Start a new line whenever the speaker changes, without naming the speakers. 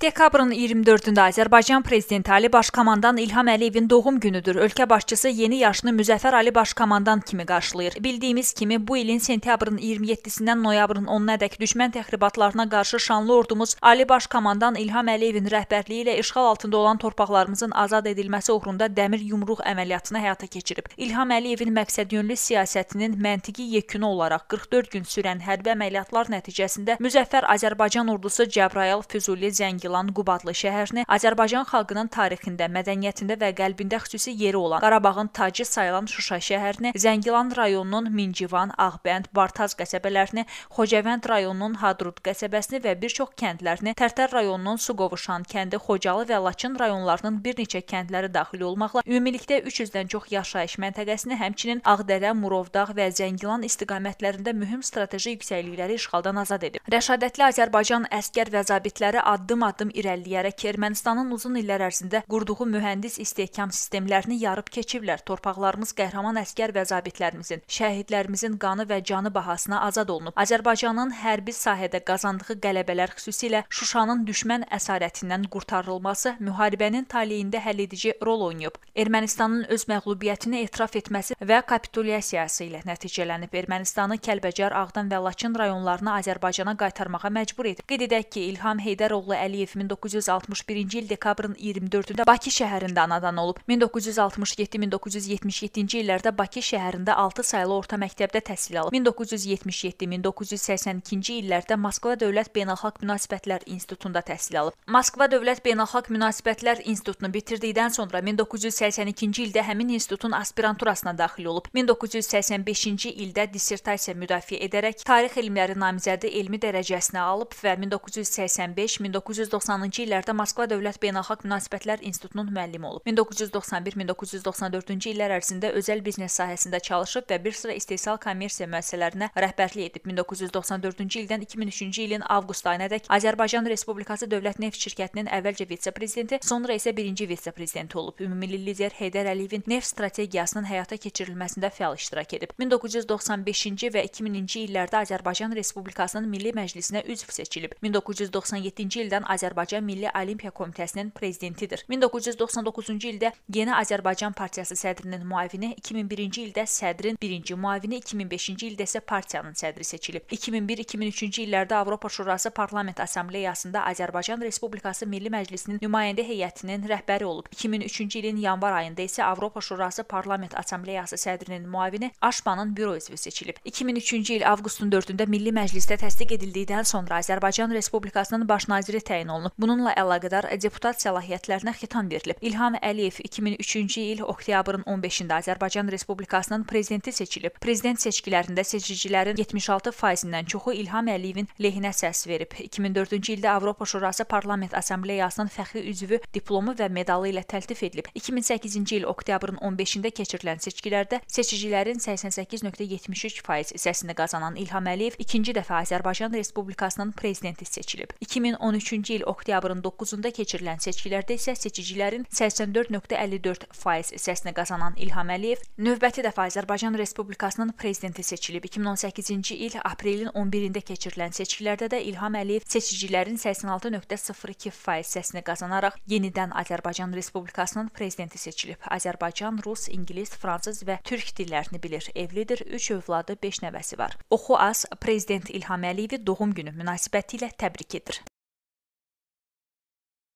Dekabrın 24-də Azərbaycan prezidenti Ali Başkomandan İlham Əliyevin doğum günüdür. Ölkə başçısı yeni yaşını Müzəffər Ali Başkomandan kimi qarşılayır. Bildiyimiz kimi bu ilin sentyabrın 27-dən noyabrın 10-nadək düşmən təxribatlarına qarşı şanlı ordumuz Ali Başkomandan İlham Əliyevin rəhbərliyi ilə işğal altında olan torpaqlarımızın azad edilməsi uğrunda dəmir yumruq əməliyyatını həyata keçirib. İlham Əliyevin məqsədyönlü siyasətinin məntiqi yekunu olaraq 44 gün sürən hərbi əməliyyatlar nəticəsində Müzəffər Azərbaycan ordusu Cəbrayıl, Füzuli, Zəngil adlandırılan Qubadlı şəhərini Azərbaycan xalqının tarixində, mədəniyyətində və qəlbində xüsusi yeri olan Qarabağın tacı sayılan Şuşa şəhərini, Zəngilan rayonunun Mincivan, Ağbənd, Bartaz qəsəbələrini, Xocavənd rayonunun Hadrut qəsəbəsini və bir çox kəndlərini, Tərtər rayonunun Suqovuşan kəndi, Xocalı və Laçın rayonlarının bir neçə kəndləri daxil olmaqla ümumilikdə 300-dən çox yaşayış məntəqəsini, həmçinin Ağdərə, Murovdağ və Zəngilan istiqamətlərində mühüm strateji yüksəklikləri işğaldan azad edib. Rəşadətli Azərbaycan əskər və zabitləri addım-addım addım irəliləyərək Ermənistanın uzun illər ərzində qurduğu mühəndis istehkam sistemlərini yarıb keçiblər. Torpaqlarımız qəhrəman əsgər və zabitlərimizin, şəhidlərimizin qanı və canı bahasına azad olunub. Azərbaycanın hərbi sahədə qazandığı qələbələr xüsusilə Şuşanın düşmən əsarətindən qurtarılması müharibənin taleyində həlledici rol oynayıb. Ermənistanın öz məğlubiyyətini etiraf etməsi və kapitulyasiyası ilə nəticələnib. Ermənistanı Kəlbəcər, Ağdam və Laçın rayonlarını Azərbaycana qaytarmağa məcbur edib. Qeyd edək ki, İlham Heydəroğlu Əliyev Aliyev 1961-ci il dekabrın 24-də Bakı şəhərində anadan olub. 1967-1977-ci illərdə Bakı şəhərində 6 saylı orta məktəbdə təhsil alıb. 1977-1982-ci illərdə Moskva Dövlət Beynəlxalq Münasibətlər İnstitutunda təhsil alıb. Moskva Dövlət Beynəlxalq Münasibətlər İnstitutunu bitirdikdən sonra 1982-ci ildə həmin institutun aspiranturasına daxil olub. 1985-ci ildə dissertasiya müdafiə edərək tarix elmləri namizədi elmi dərəcəsinə alıb və 1985-1990 1990-cı illərdə Moskva Dövlət Beynəlxalq Münasibətlər İnstitutunun müəllimi olub. 1991-1994-cü illər ərzində özəl biznes sahəsində çalışıb və bir sıra istehsal kommersiya müəssisələrinə rəhbərlik edib. 1994-cü ildən 2003-cü ilin avqust ayınadək Azərbaycan Respublikası Dövlət Neft şirkətinin əvvəlcə vitse-prezidenti, sonra isə birinci vitse-prezidenti olub. Ümummilli lider Heydər Əliyevin neft strategiyasının həyata keçirilməsində fəal iştirak edib. 1995-ci və 2000-ci illərdə Azərbaycan Respublikasının Milli Məclisinə üzv seçilib. 1997-ci ildən Azərbaycan Azərbaycan Milli Olimpiya Komitəsinin prezidentidir. 1999-cu ildə Yeni Azərbaycan Partiyası sədrinin müavini, 2001-ci ildə sədrin birinci müavini, 2005-ci ildə isə partiyanın sədri seçilib. 2001-2003-cü illərdə Avropa Şurası Parlament Assambleyasında Azərbaycan Respublikası Milli Məclisinin nümayəndə heyətinin rəhbəri olub. 2003-cü ilin yanvar ayında isə Avropa Şurası Parlament Assambleyası sədrinin müavini Aşpanın büro üzvü seçilib. 2003-cü il avqustun 4-də Milli Məclisdə təsdiq edildikdən sonra Azərbaycan Respublikasının baş naziri təyin təyin olunub. Bununla əlaqədar deputat səlahiyyətlərinə xitam verilib. İlham Əliyev 2003-cü il oktyabrın 15-də Azərbaycan Respublikasının prezidenti seçilib. Prezident seçkilərində seçicilərin 76%-dən çoxu İlham Əliyevin lehinə səs verib. 2004-cü ildə Avropa Şurası Parlament Assambleyasının fəxri üzvü diplomu və medalı ilə təltif edilib. 2008-ci il oktyabrın 15-də keçirilən seçkilərdə seçicilərin 88.73% səsini qazanan İlham Əliyev ikinci dəfə Azərbaycan Respublikasının prezidenti seçilib. 2013-cü il il oktyabrın 9-da keçirilən seçkilərdə isə seçicilərin 84.54% səsini qazanan İlham Əliyev növbəti dəfə Azərbaycan Respublikasının prezidenti seçilib. 2018-ci il aprelin 11-də keçirilən seçkilərdə də İlham Əliyev seçicilərin 86.02% səsini qazanaraq yenidən Azərbaycan Respublikasının prezidenti seçilib. Azərbaycan rus, ingilis, fransız və türk dillərini bilir. Evlidir, 3 övladı, 5 nəvəsi var. Oxu az prezident İlham Əliyevi doğum günü münasibətilə təbrik edir.